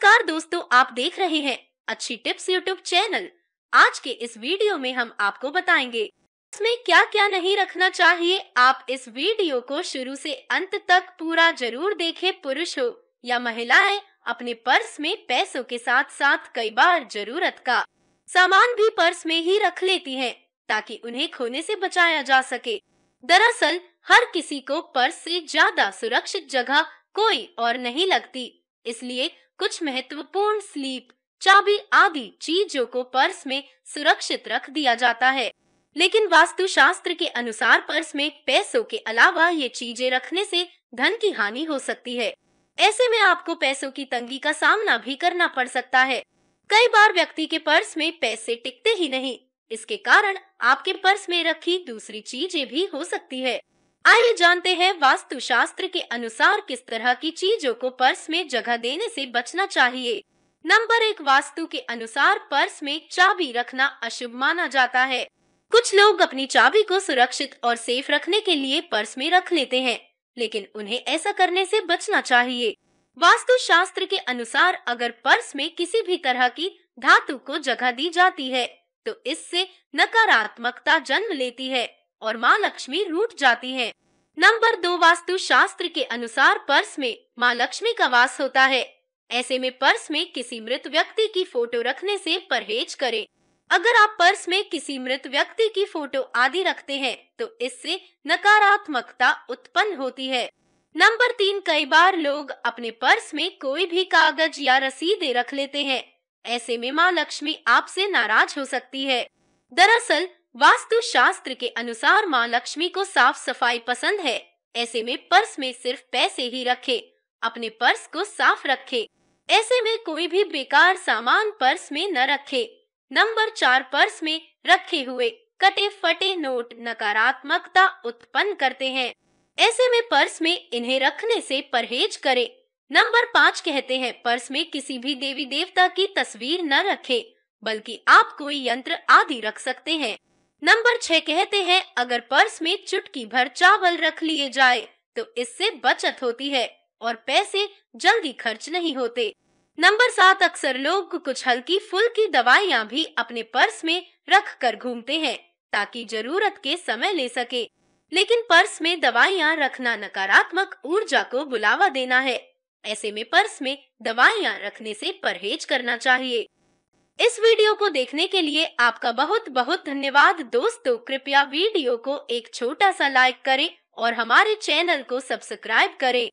नमस्कार दोस्तों आप देख रहे हैं अच्छी टिप्स यूट्यूब चैनल आज के इस वीडियो में हम आपको बताएंगे इसमें क्या क्या नहीं रखना चाहिए आप इस वीडियो को शुरू से अंत तक पूरा जरूर देखें पुरुष हो या महिलाएं अपने पर्स में पैसों के साथ साथ कई बार जरूरत का सामान भी पर्स में ही रख लेती है ताकि उन्हें खोने ऐसी बचाया जा सके दरअसल हर किसी को पर्स ऐसी ज्यादा सुरक्षित जगह कोई और नहीं लगती इसलिए कुछ महत्वपूर्ण स्लीप चाबी आदि चीजों को पर्स में सुरक्षित रख दिया जाता है लेकिन वास्तुशास्त्र के अनुसार पर्स में पैसों के अलावा ये चीजें रखने से धन की हानि हो सकती है ऐसे में आपको पैसों की तंगी का सामना भी करना पड़ सकता है कई बार व्यक्ति के पर्स में पैसे टिकते ही नहीं इसके कारण आपके पर्स में रखी दूसरी चीजें भी हो सकती है आइए जानते हैं वास्तु शास्त्र के अनुसार किस तरह की चीजों को पर्स में जगह देने से बचना चाहिए नंबर एक वास्तु के अनुसार पर्स में चाबी रखना अशुभ माना जाता है कुछ लोग अपनी चाबी को सुरक्षित और सेफ रखने के लिए पर्स में रख लेते हैं लेकिन उन्हें ऐसा करने से बचना चाहिए वास्तु शास्त्र के अनुसार अगर पर्स में किसी भी तरह की धातु को जगह दी जाती है तो इससे नकारात्मकता जन्म लेती है और माँ लक्ष्मी रूठ जाती है नंबर दो वास्तु शास्त्र के अनुसार पर्स में माँ लक्ष्मी का वास होता है ऐसे में पर्स में किसी मृत व्यक्ति की फोटो रखने से परहेज करें अगर आप पर्स में किसी मृत व्यक्ति की फोटो आदि रखते हैं तो इससे नकारात्मकता उत्पन्न होती है नंबर तीन कई बार लोग अपने पर्स में कोई भी कागज या रसीदे रख लेते हैं ऐसे में माँ लक्ष्मी आपसे नाराज हो सकती है दरअसल वास्तु शास्त्र के अनुसार माँ लक्ष्मी को साफ सफाई पसंद है ऐसे में पर्स में सिर्फ पैसे ही रखे अपने पर्स को साफ रखे ऐसे में कोई भी बेकार सामान पर्स में न रखे नंबर चार पर्स में रखे हुए कटे फटे नोट नकारात्मकता उत्पन्न करते हैं ऐसे में पर्स में इन्हें रखने से परहेज करें। नंबर पाँच कहते हैं पर्स में किसी भी देवी देवता की तस्वीर न रखें, बल्कि आप कोई यंत्र आदि रख सकते हैं नंबर छह कहते हैं अगर पर्स में चुटकी भर चावल रख लिए जाए तो इससे बचत होती है और पैसे जल्दी खर्च नहीं होते नंबर सात अक्सर लोग कुछ हल्की फुल्की दवाइयाँ भी अपने पर्स में रख कर घूमते हैं ताकि जरूरत के समय ले सके लेकिन पर्स में दवाइयाँ रखना नकारात्मक ऊर्जा को बुलावा देना है ऐसे में पर्स में दवाइयाँ रखने से परहेज करना चाहिए इस वीडियो को देखने के लिए आपका बहुत बहुत धन्यवाद दोस्तों कृपया वीडियो को एक छोटा सा लाइक करें और हमारे चैनल को सब्सक्राइब करें